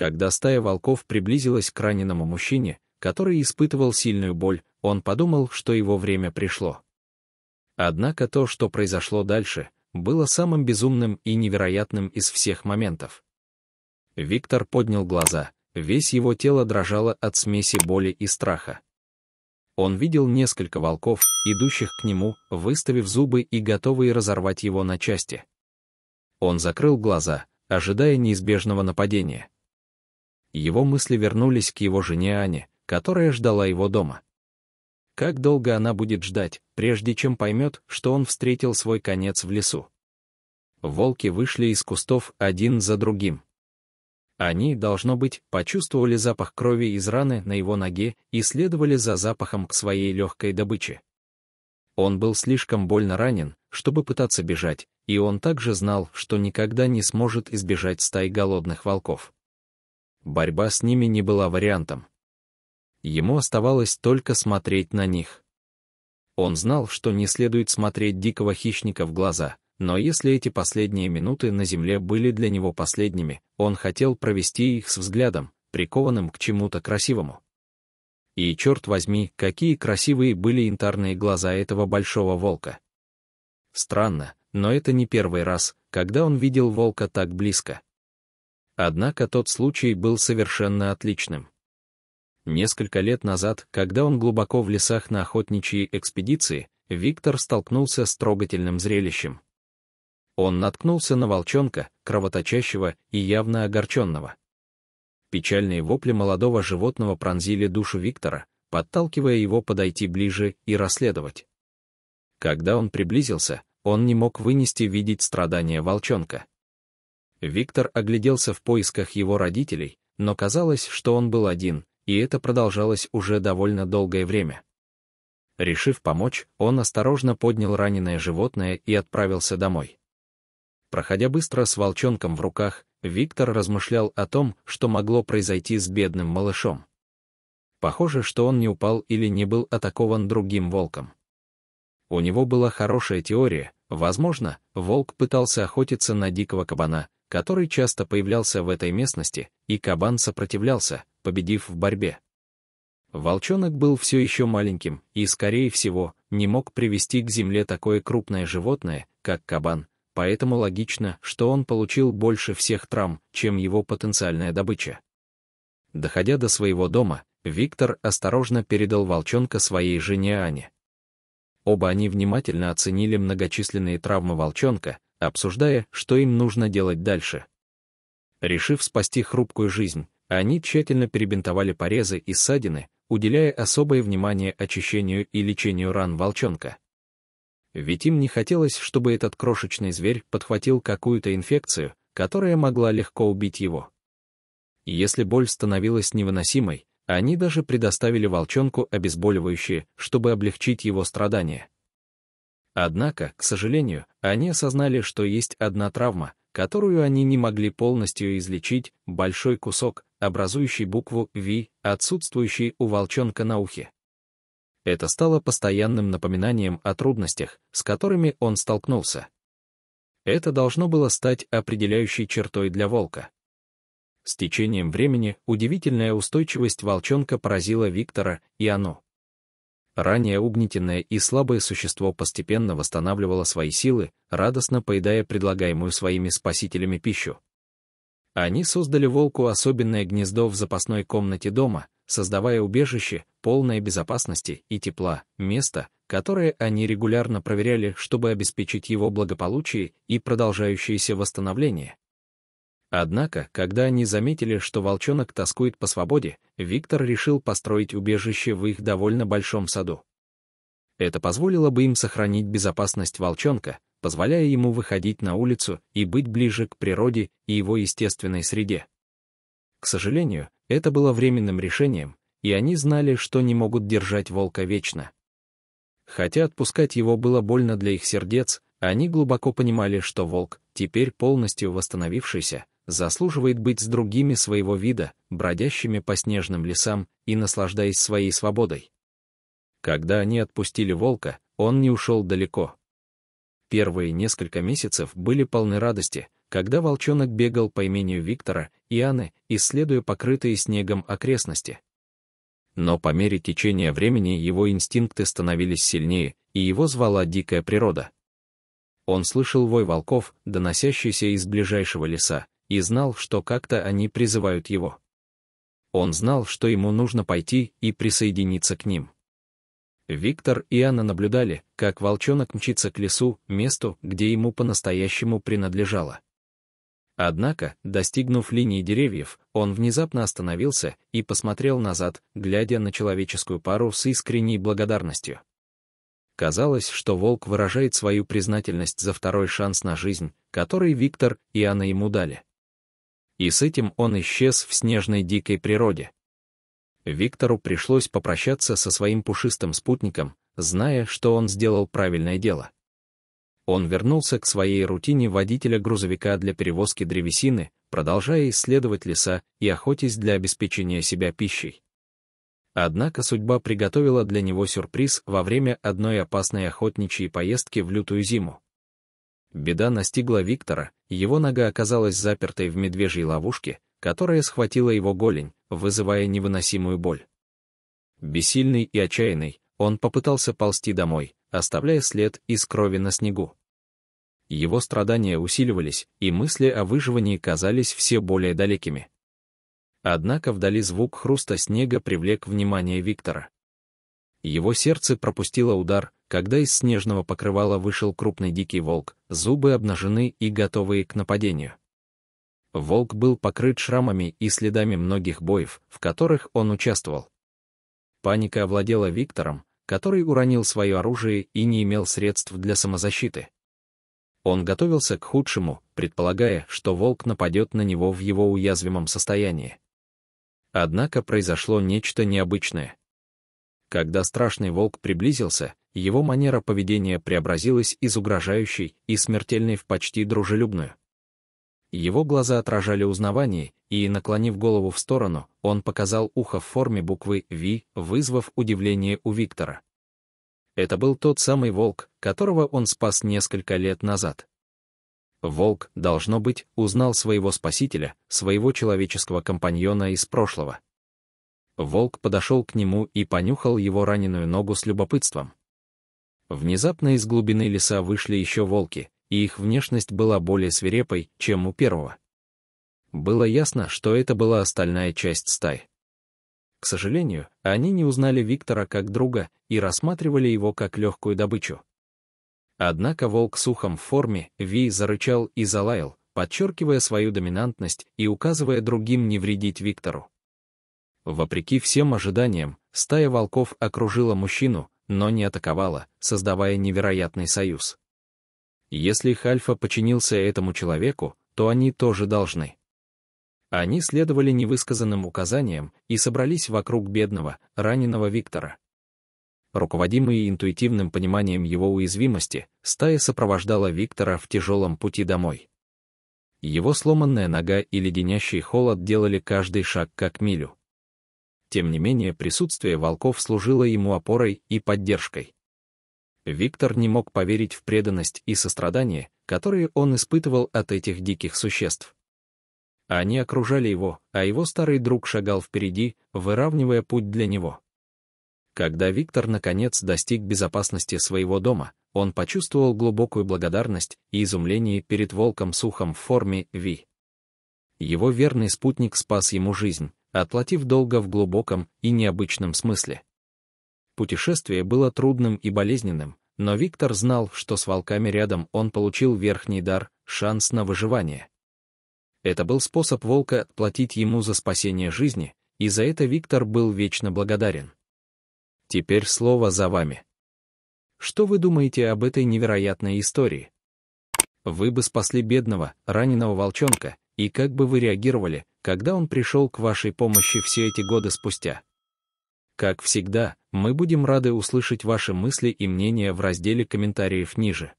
Когда стая волков приблизилась к раненому мужчине, который испытывал сильную боль, он подумал, что его время пришло. Однако то, что произошло дальше, было самым безумным и невероятным из всех моментов. Виктор поднял глаза, весь его тело дрожало от смеси боли и страха. Он видел несколько волков, идущих к нему, выставив зубы и готовые разорвать его на части. Он закрыл глаза, ожидая неизбежного нападения. Его мысли вернулись к его жене Ане, которая ждала его дома. Как долго она будет ждать, прежде чем поймет, что он встретил свой конец в лесу? Волки вышли из кустов один за другим. Они, должно быть, почувствовали запах крови из раны на его ноге и следовали за запахом к своей легкой добыче. Он был слишком больно ранен, чтобы пытаться бежать, и он также знал, что никогда не сможет избежать стаи голодных волков борьба с ними не была вариантом. Ему оставалось только смотреть на них. Он знал, что не следует смотреть дикого хищника в глаза, но если эти последние минуты на земле были для него последними, он хотел провести их с взглядом, прикованным к чему-то красивому. И черт возьми, какие красивые были янтарные глаза этого большого волка. Странно, но это не первый раз, когда он видел волка так близко. Однако тот случай был совершенно отличным. Несколько лет назад, когда он глубоко в лесах на охотничьей экспедиции, Виктор столкнулся с трогательным зрелищем. Он наткнулся на волчонка, кровоточащего и явно огорченного. Печальные вопли молодого животного пронзили душу Виктора, подталкивая его подойти ближе и расследовать. Когда он приблизился, он не мог вынести видеть страдания волчонка. Виктор огляделся в поисках его родителей, но казалось, что он был один, и это продолжалось уже довольно долгое время. Решив помочь, он осторожно поднял раненое животное и отправился домой. Проходя быстро с волчонком в руках, Виктор размышлял о том, что могло произойти с бедным малышом. Похоже, что он не упал или не был атакован другим волком. У него была хорошая теория, возможно, волк пытался охотиться на дикого кабана, который часто появлялся в этой местности, и кабан сопротивлялся, победив в борьбе. Волчонок был все еще маленьким и, скорее всего, не мог привести к земле такое крупное животное, как кабан, поэтому логично, что он получил больше всех травм, чем его потенциальная добыча. Доходя до своего дома, Виктор осторожно передал волчонка своей жене Ане. Оба они внимательно оценили многочисленные травмы волчонка, обсуждая, что им нужно делать дальше. Решив спасти хрупкую жизнь, они тщательно перебинтовали порезы и ссадины, уделяя особое внимание очищению и лечению ран волчонка. Ведь им не хотелось, чтобы этот крошечный зверь подхватил какую-то инфекцию, которая могла легко убить его. Если боль становилась невыносимой, они даже предоставили волчонку обезболивающее, чтобы облегчить его страдания. Однако, к сожалению, они осознали, что есть одна травма, которую они не могли полностью излечить, большой кусок, образующий букву V, отсутствующий у волчонка на ухе. Это стало постоянным напоминанием о трудностях, с которыми он столкнулся. Это должно было стать определяющей чертой для волка. С течением времени удивительная устойчивость волчонка поразила Виктора и Ану. Ранее угнетенное и слабое существо постепенно восстанавливало свои силы, радостно поедая предлагаемую своими спасителями пищу. Они создали волку особенное гнездо в запасной комнате дома, создавая убежище, полное безопасности и тепла, место, которое они регулярно проверяли, чтобы обеспечить его благополучие и продолжающееся восстановление. Однако, когда они заметили, что волчонок тоскует по свободе, Виктор решил построить убежище в их довольно большом саду. Это позволило бы им сохранить безопасность волчонка, позволяя ему выходить на улицу и быть ближе к природе и его естественной среде. К сожалению, это было временным решением, и они знали, что не могут держать волка вечно. Хотя отпускать его было больно для их сердец, они глубоко понимали, что волк, теперь полностью восстановившийся, заслуживает быть с другими своего вида, бродящими по снежным лесам и наслаждаясь своей свободой. Когда они отпустили волка, он не ушел далеко. Первые несколько месяцев были полны радости, когда волчонок бегал по имению Виктора и Анны, исследуя покрытые снегом окрестности. Но по мере течения времени его инстинкты становились сильнее, и его звала дикая природа. Он слышал вой волков, доносящийся из ближайшего леса, и знал, что как-то они призывают его. Он знал, что ему нужно пойти и присоединиться к ним. Виктор и Анна наблюдали, как волчонок мчится к лесу, месту, где ему по-настоящему принадлежало. Однако, достигнув линии деревьев, он внезапно остановился и посмотрел назад, глядя на человеческую пару с искренней благодарностью. Казалось, что волк выражает свою признательность за второй шанс на жизнь, который Виктор и Анна ему дали и с этим он исчез в снежной дикой природе. Виктору пришлось попрощаться со своим пушистым спутником, зная, что он сделал правильное дело. Он вернулся к своей рутине водителя грузовика для перевозки древесины, продолжая исследовать леса и охотясь для обеспечения себя пищей. Однако судьба приготовила для него сюрприз во время одной опасной охотничьей поездки в лютую зиму. Беда настигла Виктора, его нога оказалась запертой в медвежьей ловушке, которая схватила его голень, вызывая невыносимую боль. Бессильный и отчаянный, он попытался ползти домой, оставляя след из крови на снегу. Его страдания усиливались, и мысли о выживании казались все более далекими. Однако вдали звук хруста снега привлек внимание Виктора. Его сердце пропустило удар, когда из снежного покрывала вышел крупный дикий волк, зубы обнажены и готовые к нападению. Волк был покрыт шрамами и следами многих боев, в которых он участвовал. Паника овладела Виктором, который уронил свое оружие и не имел средств для самозащиты. Он готовился к худшему, предполагая, что волк нападет на него в его уязвимом состоянии. Однако произошло нечто необычное. Когда страшный волк приблизился, его манера поведения преобразилась из угрожающей и смертельной в почти дружелюбную. Его глаза отражали узнавание, и, наклонив голову в сторону, он показал ухо в форме буквы «Ви», вызвав удивление у Виктора. Это был тот самый волк, которого он спас несколько лет назад. Волк, должно быть, узнал своего спасителя, своего человеческого компаньона из прошлого волк подошел к нему и понюхал его раненую ногу с любопытством. Внезапно из глубины леса вышли еще волки, и их внешность была более свирепой, чем у первого. Было ясно, что это была остальная часть стаи. К сожалению, они не узнали Виктора как друга и рассматривали его как легкую добычу. Однако волк с ухом в форме Ви зарычал и залаял, подчеркивая свою доминантность и указывая другим не вредить Виктору. Вопреки всем ожиданиям, стая волков окружила мужчину, но не атаковала, создавая невероятный союз. Если Хальфа подчинился этому человеку, то они тоже должны. Они следовали невысказанным указаниям и собрались вокруг бедного, раненого Виктора. Руководимые интуитивным пониманием его уязвимости, стая сопровождала Виктора в тяжелом пути домой. Его сломанная нога и леденящий холод делали каждый шаг как милю тем не менее присутствие волков служило ему опорой и поддержкой. Виктор не мог поверить в преданность и сострадание, которые он испытывал от этих диких существ. Они окружали его, а его старый друг шагал впереди, выравнивая путь для него. Когда Виктор наконец достиг безопасности своего дома, он почувствовал глубокую благодарность и изумление перед волком-сухом в форме Ви. Его верный спутник спас ему жизнь, отплатив долго в глубоком и необычном смысле. Путешествие было трудным и болезненным, но Виктор знал, что с волками рядом он получил верхний дар — шанс на выживание. Это был способ волка отплатить ему за спасение жизни, и за это Виктор был вечно благодарен. Теперь слово за вами. Что вы думаете об этой невероятной истории? Вы бы спасли бедного, раненого волчонка, и как бы вы реагировали, когда он пришел к вашей помощи все эти годы спустя. Как всегда, мы будем рады услышать ваши мысли и мнения в разделе комментариев ниже.